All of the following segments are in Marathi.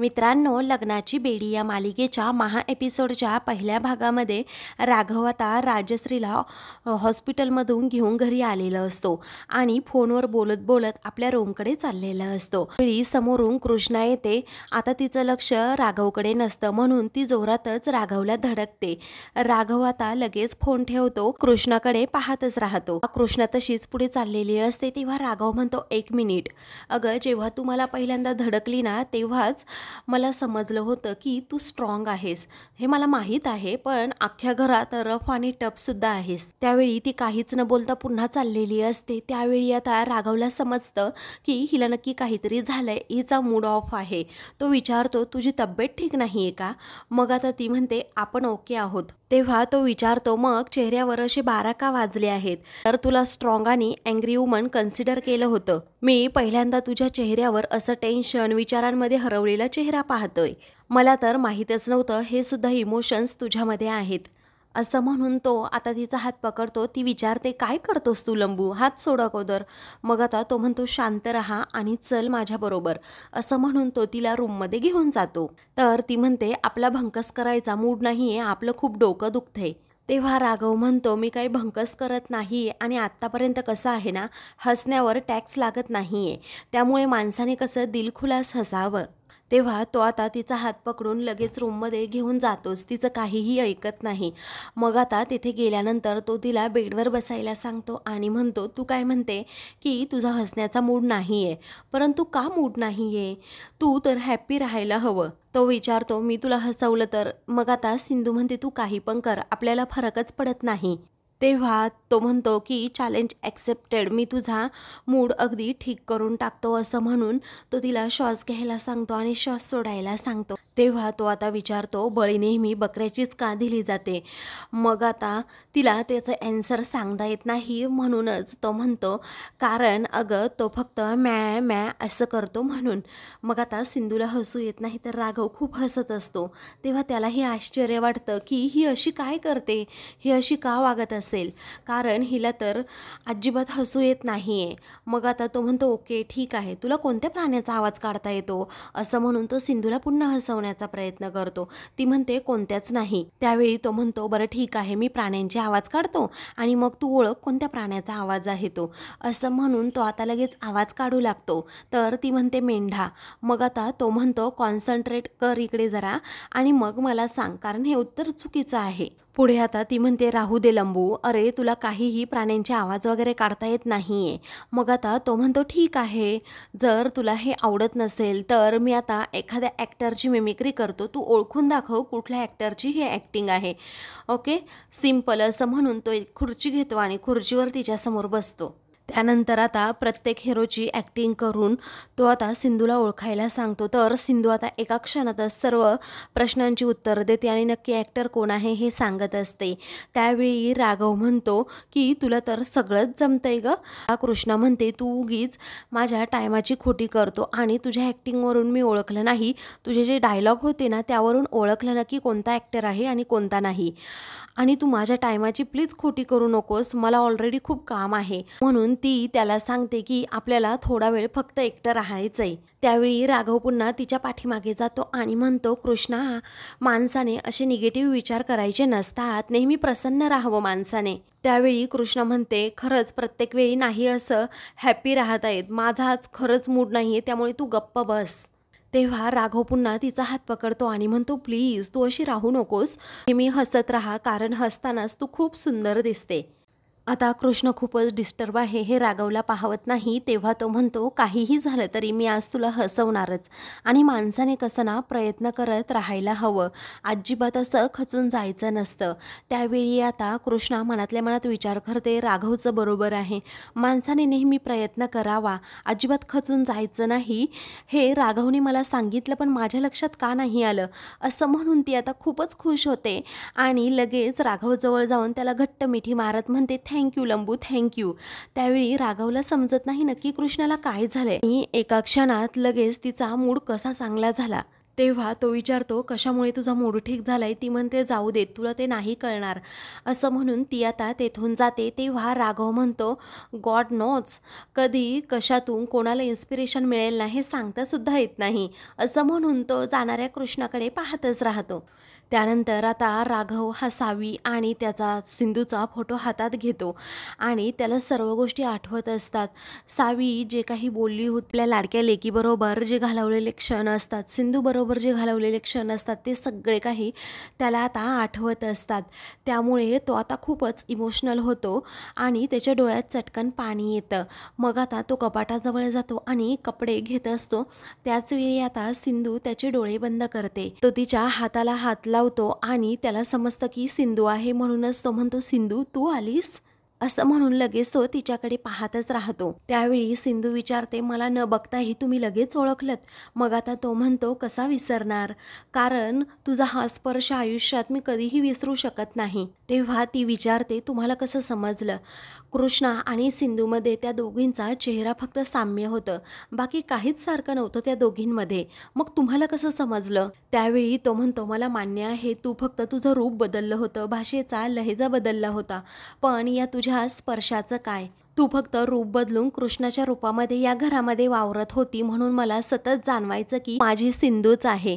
मित्रांनो लग्नाची बेडी या मालिकेच्या महा एपिसोडच्या पहिल्या भागामध्ये राघव आता राजश्रीला हॉस्पिटलमधून घेऊन घरी आलेला असतो आणि फोनवर बोलत बोलत आपल्या रूमकडे चाललेला असतो वेळी समोरून कृष्णा येते आता तिचं लक्ष राघवकडे नसतं म्हणून ती जोरातच राघवला धडकते राघव आता लगेच फोन ठेवतो कृष्णाकडे पाहतच राहतो कृष्णा तशीच पुढे चाललेली असते तेव्हा राघव म्हणतो एक मिनिट अगं जेव्हा तू मला पहिल्यांदा धडकली ना तेव्हाच मला समजलं होतं की तू स्ट्रॉंग आहेस हे मला माहीत आहे पण अख्ख्या घरात रफ आणि टफसुद्धा आहेस त्यावेळी ती काहीच न बोलता पुन्हा चाललेली असते त्यावेळी आता रागवला समजतं की हिला नक्की काहीतरी झालंय हिचा मूड ऑफ आहे तो विचारतो तुझी तब्येत ठीक नाही आहे का मग आता ती म्हणते आपण ओके आहोत तेव्हा तो विचारतो मग चेहऱ्यावर असे बारा का वाजले आहेत तर तुला स्ट्रॉंग आणि अँग्री वुमन कन्सिडर केलं होतं मी पहिल्यांदा तुझ्या चेहऱ्यावर असं टेन्शन विचारांमध्ये हरवलेलं चेहरा पाहतोय मला तर माहीतच नव्हतं हे सुद्धा इमोशन्स तुझ्यामध्ये आहेत असं म्हणून तो आता तिचा हात पकडतो ती विचारते काय करतोस तू लंबू हात सोडा अगोदर मग आता तो म्हणतो शांत रहा आणि चल माझ्याबरोबर असं म्हणून तो तिला रूममध्ये घेऊन जातो तर ती म्हणते आपला भंकस करायचा मूड नाही आहे आपलं खूप डोकं दुखतंय तेव्हा राघव म्हणतो मी काही भंकस करत नाही आणि आत्तापर्यंत कसं आहे ना हसण्यावर टॅक्स लागत नाही आहे त्यामुळे माणसाने कसं दिलखुलास हसावं तेव्हा तो आता तिचा हात पकडून लगेच रूममध्ये घेऊन जातोस तिचं काहीही ऐकत नाही मग आता तिथे गेल्यानंतर तो तिला बेडवर बसायला सांगतो आणि म्हणतो तू काय म्हणते की तुझा हसण्याचा मूड नाही आहे परंतु का मूड नाही आहे तू तर हॅप्पी राहायला हवं तो विचारतो मी तुला हसवलं तर मग आता सिंधू म्हणते तू काही पण कर आपल्याला फरकच पडत नाही तेव्हा तो म्हणतो की चॅलेंज ॲक्सेप्टेड मी तुझा मूड अगदी ठीक करून टाकतो असं म्हणून तो तिला श्वास घ्यायला सांगतो आणि श्वास सोडायला सांगतो तेव्हा तो आता विचारतो बळी नेहमी बकऱ्याचीच का दिली जाते मग आता तिला त्याचं ॲन्सर सांगता येत नाही म्हणूनच तो म्हणतो कारण अगं तो फक्त मॅ मॅ असं करतो म्हणून मग आता सिंधूला हसू येत नाही तर राघव खूप हसत असतो तेव्हा त्यालाही आश्चर्य वाटतं की ही अशी काय करते ही अशी का वागत असते असेल कारण हिला तर अजिबात हसू येत नाही आहे मग आता तो म्हणतो ओके ठीक आहे तुला कोणत्या प्राण्याचा आवाज काढता येतो असं म्हणून तो सिंधूला पुन्हा हसवण्याचा प्रयत्न करतो ती म्हणते कोणत्याच नाही त्यावेळी तो म्हणतो बरं ठीक आहे मी प्राण्यांचे आवाज काढतो आणि मग तू ओळख कोणत्या प्राण्याचा आवाज आहे तो असं म्हणून तो आता लगेच आवाज काढू लागतो तर ती म्हणते मेंढा मग आता तो म्हणतो कॉन्सन्ट्रेट कर इकडे जरा आणि मग मला सांग कारण हे उत्तर चुकीचं आहे पुढे आता ती म्हणते राहू दे लंबू अरे तुला काहीही प्राण्यांचे आवाज वगैरे काढता येत नाही आहे मग आता तो म्हणतो ठीक आहे जर तुला हे आवडत नसेल तर मी आता एखाद्या ॲक्टरची मिमिक्री करतो तू ओळखून दाखव कुठल्या ॲक्टरची हे ॲक्टिंग आहे ओके सिम्पल असं म्हणून तो एक खुर्ची घेतो आणि खुर्चीवर तिच्यासमोर बसतो त्यानंतर आता प्रत्येक हिरोची ॲक्टिंग करून तो आता सिंधूला ओळखायला सांगतो तर सिंधू आता एका क्षणातच सर्व प्रश्नांची उत्तरं देते आणि नक्की ॲक्टर कोण आहे हे सांगत असते त्यावेळी राघव म्हणतो की तुला तर सगळंच जमतं आहे गं कृष्णा म्हणते तू उगीच माझ्या टायमाची खोटी करतो आणि तुझ्या ॲक्टिंगवरून मी ओळखलं नाही तुझे जे डायलॉग होते ना त्यावरून ओळखलं ना की कोणता ॲक्टर आहे आणि कोणता नाही आणि तू माझ्या टायमाची प्लीज खोटी करू नकोस मला ऑलरेडी खूप काम आहे म्हणून ती त्याला सांगते की आपल्याला थोडा वेळ फक्त एकटं राहायचं आहे त्यावेळी राघव पुन्हा तिच्या पाठीमागे जातो आणि म्हणतो कृष्णा माणसाने असे निगेटिव्ह विचार करायचे नसतात नेहमी प्रसन्न राहावं माणसाने त्यावेळी कृष्ण म्हणते खरंच प्रत्येक वेळी नाही असं हॅपी राहत आहेत माझाच खरंच मूड नाही आहे त्यामुळे तू गप्प बस तेव्हा राघव पुन्हा तिचा हात पकडतो आणि म्हणतो प्लीज तू अशी राहू नकोस मी हसत राहा कारण हसतानाच तू खूप सुंदर दिसते आता कृष्ण खूपच डिस्टर्ब आहे हे राघवला पाहवत नाही तेव्हा तो म्हणतो काहीही झालं तरी मी आज तुला हसवणारच आणि माणसाने कसं ना प्रयत्न करत राहायला हवं अजिबात असं खचून जायचं नसतं त्यावेळी आता कृष्णा मनातल्या मनात विचार करते राघवचं बरोबर आहे माणसाने नेहमी प्रयत्न करावा अजिबात खचून जायचं नाही हे राघवने मला सांगितलं पण माझ्या लक्षात का नाही आलं असं म्हणून ती आता खूपच खुश होते आणि लगेच राघवजवळ जाऊन त्याला घट्ट मिठी मारत म्हणते थँक थँक्यू लंबू थँक्यू त्यावेळी राघवला समजत नाही नक्की कृष्णाला काय झालंय आणि एका क्षणात लगेच तिचा मूड कसा चांगला झाला तेव्हा तो विचारतो कशामुळे तुझा मूड ठीक झालाय ती म्हणते जाऊ दे तुला ते नाही कळणार असं म्हणून ती आता तेथून जाते तेव्हा राघव म्हणतो गॉड नोच कधी कशातून कोणाला इन्स्पिरेशन मिळेल ना हे सांगता सुद्धा येत नाही असं म्हणून तो जाणाऱ्या कृष्णाकडे पाहतच राहतो त्यानंतर आता राघव हा सावी आणि त्याचा सिंधूचा फोटो हातात घेतो आणि त्याला सर्व गोष्टी आठवत असतात सावी जे काही बोलली होती आपल्या लाडक्या लेकीबरोबर जे घालवलेले क्षण असतात सिंधूबरोबर जे घालवलेले क्षण असतात ते सगळे काही त्याला आता आठवत असतात त्यामुळे तो आता खूपच इमोशनल होतो आणि त्याच्या डोळ्यात चटकन पाणी येतं मग आता तो कपाटाजवळ जातो आणि कपडे घेत असतो त्याचवेळी आता सिंधू त्याचे डोळे बंद करते तो तिच्या हाताला हात तो आणि त्याला समजतं की सिंधू आहे म्हणूनच तो म्हणतो सिंधू तू आलीस असं म्हणून लगेच तो तिच्याकडे पाहतच राहतो त्यावेळी सिंधू विचारते मला न बघताही तुम्ही लगेच ओळखलत मग आता तो म्हणतो कसा विसरणार कारण तुझा हा स्पर्श आयुष्यात मी कधीही विसरू शकत नाही तेव्हा ती विचारते तुम्हाला कसं समजलं कृष्णा आणि सिंधूमध्ये त्या दोघींचा चेहरा फक्त साम्य होतं बाकी काहीच सारखं नव्हतं त्या दोघींमध्ये मग तुम्हाला कसं समजलं त्यावेळी तो म्हणतो मला मान्य आहे तू फक्त तुझं रूप बदललं होतं भाषेचा लहेजा बदलला होता पण या तुझ्या तुझ्या स्पर्शाचं काय तू फक्त रूप बदलून कृष्णाच्या रूपामध्ये या घरामध्ये वावरत होती म्हणून मला सतत जाणवायचं की माझी सिंधूच आहे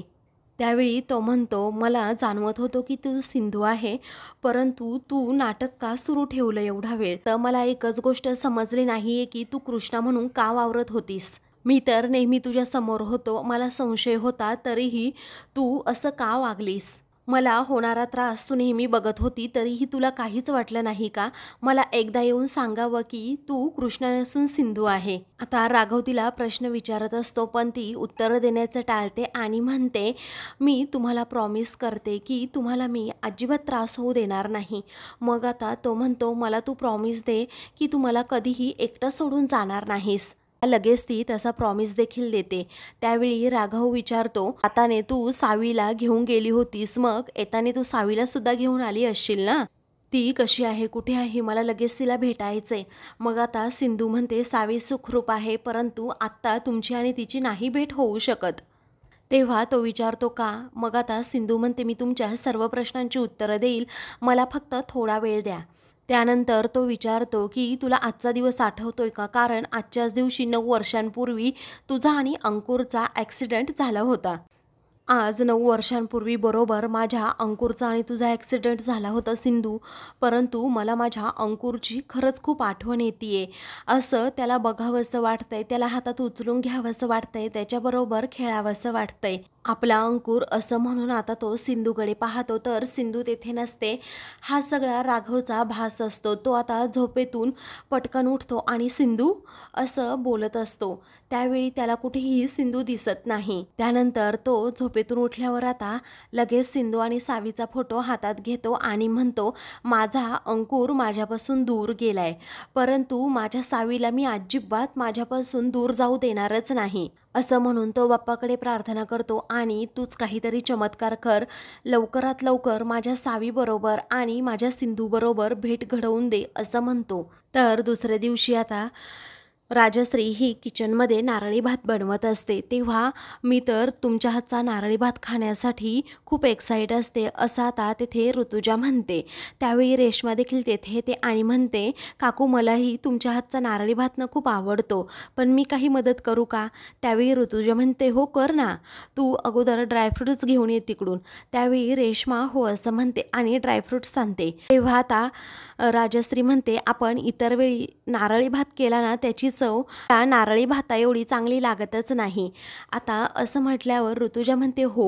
त्यावेळी तो म्हणतो मला जाणवत होतो की तू सिंधू आहे परंतु तू नाटक का सुरू ठेवलं एवढा वेळ तर मला एकच गोष्ट समजली नाही आहे की तू कृष्णा म्हणून का वावरत होतीस मी तर नेहमी तुझ्या समोर होतो मला संशय होता तरीही तू असं का वागलीस मला होणारा त्रास तू नेहमी बघत होती तरीही तुला काहीच वाटलं नाही का मला एकदा येऊन सांगावं की तू कृष्ण नसून सिंधू आहे आता राघव तिला प्रश्न विचारत असतो पण ती उत्तरं देण्याचं टाळते आणि म्हणते मी तुम्हाला प्रॉमिस करते की तुम्हाला मी अजिबात त्रास होऊ देणार नाही मग आता तो म्हणतो मला तू प्रॉमिस दे की तू मला कधीही एकटं सोडून जाणार नाहीस लगेच ती तसा प्रॉमिस देखील देते त्यावेळी राघव विचारतो आताने तू सावीला घेऊन गेली होतीस मग येताने तू सावीला सुद्धा घेऊन आली असशील ना ती कशी आहे कुठे आहे मला लगेच तिला भेटायचंय मग आता सिंधू म्हणते सावी सुखरूप आहे परंतु आत्ता तुमची आणि तिची नाही भेट होऊ शकत तेव्हा तो विचारतो का मग आता सिंधू म्हणते मी तुमच्या सर्व प्रश्नांची उत्तरं देईल मला फक्त थोडा वेळ द्या त्यानंतर तो विचारतो की तुला आजचा दिवस आठवतोय का कारण आजच्याच दिवशी नऊ वर्षांपूर्वी तुझा आणि अंकुरचा ॲक्सिडेंट झाला होता आज नऊ वर्षांपूर्वी बरोबर माझ्या अंकुरचा आणि तुझा ॲक्सिडेंट झाला होता सिंधू परंतु मला माझ्या अंकुरची खरंच खूप आठवण येते असं त्याला बघावंसं वाटतंय त्याला हातात उचलून घ्यावंसं वाटतंय त्याच्याबरोबर खेळावंसं वाटतंय आपला अंकुर असं म्हणून आता तो सिंधूकडे पाहतो तर सिंधू तेथे नसते हा सगळा राघवचा भास असतो तो आता झोपेतून पटकन उठतो आणि सिंधू असं बोलत असतो त्यावेळी त्याला कुठेही सिंधू दिसत नाही त्यानंतर तो झोपेतून उठल्यावर आता लगेच सिंधू आणि सावीचा फोटो हातात घेतो आणि म्हणतो माझा अंकुर माझ्यापासून दूर गेलाय परंतु माझ्या सावीला मी अजिबात माझ्यापासून दूर जाऊ देणारच नाही असं म्हणून तो बाप्पाकडे प्रार्थना करतो आणि तूच काहीतरी चमत्कार कर लवकरात लवकर माझ्या सावीबरोबर आणि माझ्या सिंधूबरोबर भेट घडवून दे असं म्हणतो तर दुसऱ्या दिवशी आता राजश्री ही किचनमध्ये नारळी भात बनवत असते तेव्हा मी तर तुमच्या हातचा नारळी भात खाण्यासाठी खूप एक्साईट असते असं आता तेथे ऋतुजा म्हणते त्यावेळी रेश्मा देखील तेथे ते आणि म्हणते काकू मलाही तुमच्या हातचा नारळी भात ना खूप आवडतो पण मी काही मदत करू का त्यावेळी ऋतुजा म्हणते हो कर ना तू अगोदर ड्रायफ्रूट्स घेऊन ये तिकडून त्यावेळी रेश्मा हो असं म्हणते आणि ड्रायफ्रूट्स सांगते तेव्हा आता राजश्री म्हणते आपण इतर वेळी नारळी भात केला ना त्याची चव नारळी भाता एवढी चांगली लागतच नाही आता असं म्हटल्यावर ऋतुजा म्हणते हो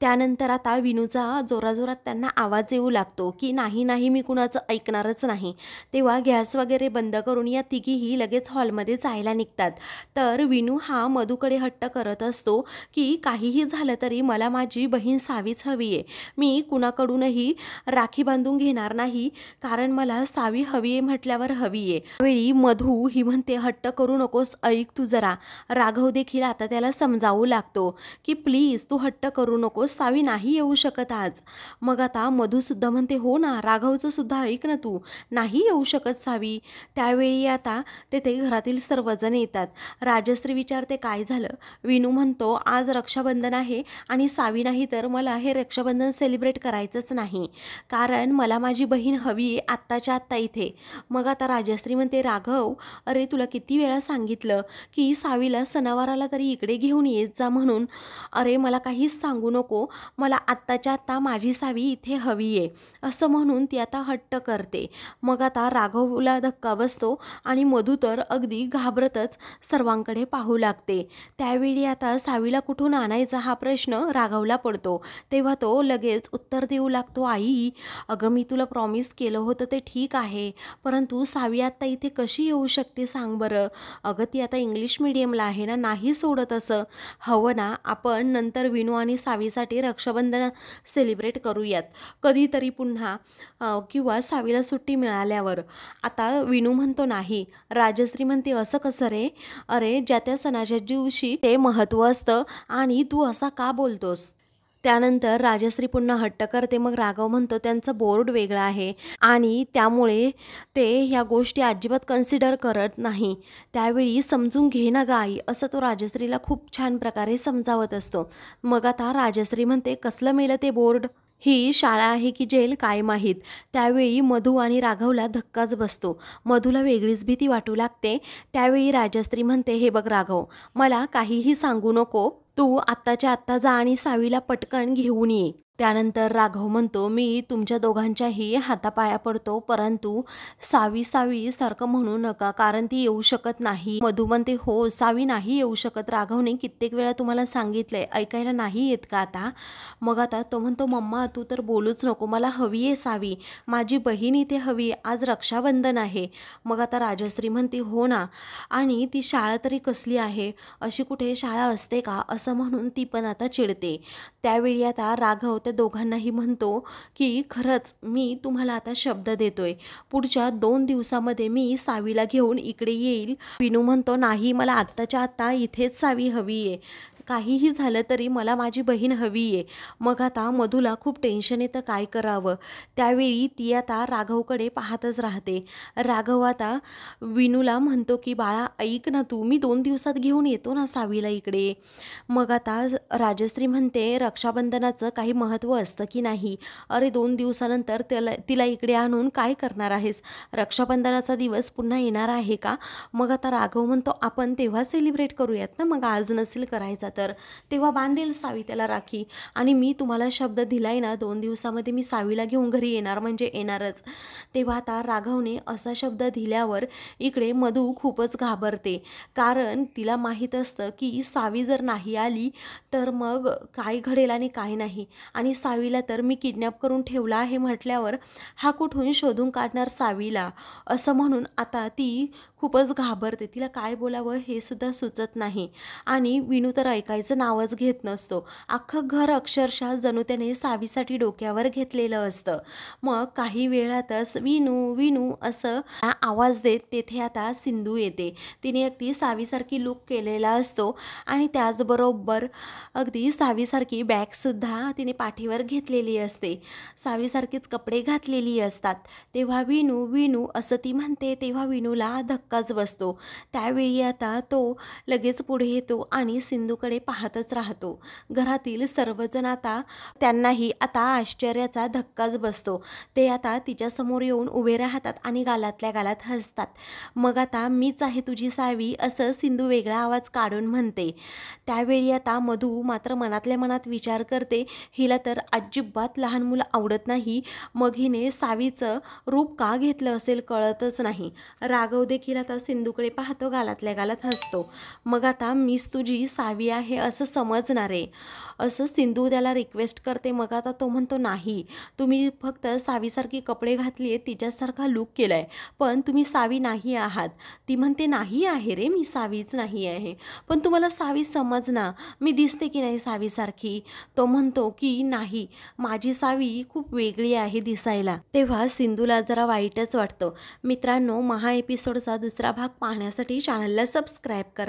त्यानंतर आता विनूचा जोराजोरात त्यांना आवाज येऊ लागतो की नाही नाही मी कुणाचं ऐकणारच नाही तेव्हा गॅस वगैरे बंद करून या तिघीही लगेच हॉलमध्ये जायला निघतात तर विनू हा मधूकडे हट्ट करत असतो की काहीही झालं तरी मला माझी बहीण सावीच हवी आहे मी कुणाकडूनही राखी बांधून घेणार नाही कारण मला सावी हवी आहे म्हटल्यावर हवी आहे वेळी मधू ही म्हणते हट्ट हट्ट करू नकोस ऐक तू जरा राघव देखील आता त्याला समजावू लागतो की प्लीज तू हट्ट करू नकोस सावी नाही येऊ शकत आज मग आता मधूसुद्धा म्हणते हो ना राघवचं सुद्धा ऐक ना तू नाही येऊ शकत सावी त्यावेळी आता तेथे घरातील सर्वजण येतात राजश्री विचारते काय झालं विनू म्हणतो आज रक्षाबंधन आहे आणि सावी नाही तर मला हे रक्षाबंधन सेलिब्रेट करायचंच नाही कारण मला माझी बहीण हवी आत्ताच्या आत्ता इथे मग आता राजश्री म्हणते राघव अरे तुला किती किती वेळा सांगितलं की सावीला सणावाराला तरी इकडे घेऊन येत जा म्हणून अरे मला काहीच सांगू नको मला आत्ताच्या आत्ता माझी सावी इथे हवी आहे असं म्हणून ती आता हट्ट करते मग आता राघवला धक्का बसतो आणि मधू तर अगदी घाबरतच सर्वांकडे पाहू लागते त्यावेळी आता सावीला कुठून आणायचा हा प्रश्न राघवला पडतो तेव्हा तो लगेच उत्तर देऊ लागतो आई अगं मी तुला प्रॉमिस केलं होतं ते ठीक आहे परंतु सावी आत्ता इथे कशी येऊ शकते सांग बरं केलं अगं ती आता इंग्लिश मिडियमला आहे ना नाही सोडत असं हवं ना आपण नंतर विनू आणि सावीसाठी रक्षाबंधन सेलिब्रेट करूयात कधीतरी पुन्हा किंवा सावीला सुट्टी मिळाल्यावर आता विनू म्हणतो नाही राजश्री म्हणते असं कसं रे अरे ज्या त्या सणाच्या दिवशी ते महत्त्व असतं आणि तू असा का बोलतोस त्यानंतर राजश्री पुन्हा हट्ट करते मग राघव म्हणतो त्यांचं बोर्ड वेगळं आहे आणि त्यामुळे ते ह्या गोष्टी अजिबात कन्सिडर करत नाही त्यावेळी समजून घे ना गाई असं तो राजश्रीला खूप छान प्रकारे समजावत असतो मग आता राजश्री म्हणते कसलं मेलं ते बोर्ड ही शाळा आहे की जेल काय माहीत त्यावेळी मधू आणि राघवला धक्काच बसतो मधूला वेगळीच भीती वाटू लागते त्यावेळी राजश्री म्हणते हे बघ राघव मला काहीही सांगू नको तू आत्ताच्या आत्ता जा आणि सावीला पटकन घेऊन ये त्यानंतर राघव म्हणतो मी तुमच्या दोघांच्याही हातापाया पडतो परंतु सावी सावी सारखं म्हणू नका कारण ती येऊ शकत नाही मधुमंती हो सावी नाही येऊ शकत राघवने कित्येक वेळा तुम्हाला सांगितलंय ऐकायला नाही येत का आता मग आता तो म्हणतो मम्मा तू तर बोलूच नको मला हवी आहे सावी माझी बहीण इथे हवी आज रक्षाबंधन आहे मग आता राजश्री म्हणते हो ना आणि ती शाळा तरी कसली आहे अशी कुठे शाळा असते का असं असं म्हणून ती पण आता चिडते त्यावेळी आता राघव त्या दोघांनाही म्हणतो की खरंच मी तुम्हाला आता शब्द देतोय पुढच्या दोन दिवसामध्ये मी सावीला घेऊन इकडे येईल विनू म्हणतो नाही मला आत्ताच्या आत्ता इथेच सावी हवी आहे काहीही झालं तरी मला माझी बहीण हवी आहे मग आता मधूला खूप टेन्शन येतं काय करावं त्यावेळी ती आता राघवकडे पाहतच राहते राघव आता विनूला म्हणतो की बाळा ऐक ना तू मी दोन दिवसात घेऊन येतो ना सावीला इकडे मग आता राजश्री म्हणते रक्षाबंधनाचं काही महत्त्व असतं की नाही अरे दोन दिवसानंतर त्याला तिला इकडे आणून काय करणार आहेस रक्षाबंधनाचा दिवस पुन्हा येणार आहे का मग आता राघव म्हणतो आपण तेव्हा सेलिब्रेट करूयात ना मग आज नसेल करायचा तर तेव्हा बांधेल सावी त्याला राखी आणि मी तुम्हाला शब्द दिलाय ना दोन दिवसामध्ये मी सावीला घेऊन घरी येणार म्हणजे येणारच तेव्हा आता राघवने असा शब्द दिल्यावर इकडे मधू खूपच घाबरते कारण तिला माहीत असतं की सावी जर नाही आली तर मग काय घडेल आणि काय नाही आणि सावीला तर मी किडनॅप करून ठेवला आहे म्हटल्यावर हा कुठून शोधून काढणार सावीला असं म्हणून आता ती खूपच घाबरते तिला काय बोलावं हे सुद्धा सुचत नाही आणि विनू तर ऐकायचं नावच घेत नसतो अख्खं घर अक्षरशः जणू त्याने सावीसाठी डोक्यावर घेतलेलं असतं मग काही वेळातच विनू विनू असं आवाज देत तेथे आता सिंधू येते तिने अगदी सावीसारखी लूक केलेला असतो आणि त्याचबरोबर अगदी सावीसारखी बॅगसुद्धा तिने पाठीवर घेतलेली असते सावीसारखीच कपडे घातलेली असतात तेव्हा विनू विनू असं ती म्हणते तेव्हा विनूला धक्का धक्काच बसतो त्यावेळी आता तो लगेच पुढे येतो आणि सिंधूकडे पाहतच राहतो घरातील सर्वजण आता त्यांनाही आता आश्चर्याचा धक्काच बसतो ते आता तिच्यासमोर येऊन उभे राहतात आणि गालातल्या गालात हसतात मग आता मीच आहे तुझी सावी असं सिंधू वेगळा आवाज काढून म्हणते त्यावेळी आता मधू मात्र मनातल्या मनात विचार करते हिला तर अजिबात लहान मुलं आवडत नाही मग हिने सावीचं रूप का घेतलं असेल कळतच नाही राघव देखील आता सिंधूकडे पाहतो गालातल्या गालात हसतो मग आता मीच तुझी सावी आहे असं समजणार आहे असं सिंधू त्याला रिक्वेस्ट करते मग आता तो म्हणतो नाही तुम्ही फक्त सावीसारखी कपडे घातली आहे तिच्यासारखा लूक केला आहे पण तुम्ही सावी नाही आहात ती म्हणते नाही आहे रे मी सावीच नाही आहे पण तुम्हाला सावी समज ना मी दिसते की नाही सावीसारखी तो म्हणतो की नाही माझी सावी खूप वेगळी आहे दिसायला तेव्हा सिंधूला जरा वाईटच वाटतं मित्रांनो महा एपिसोडचा दुसरा भाग पाहण्यासाठी चॅनलला सबस्क्राईब करा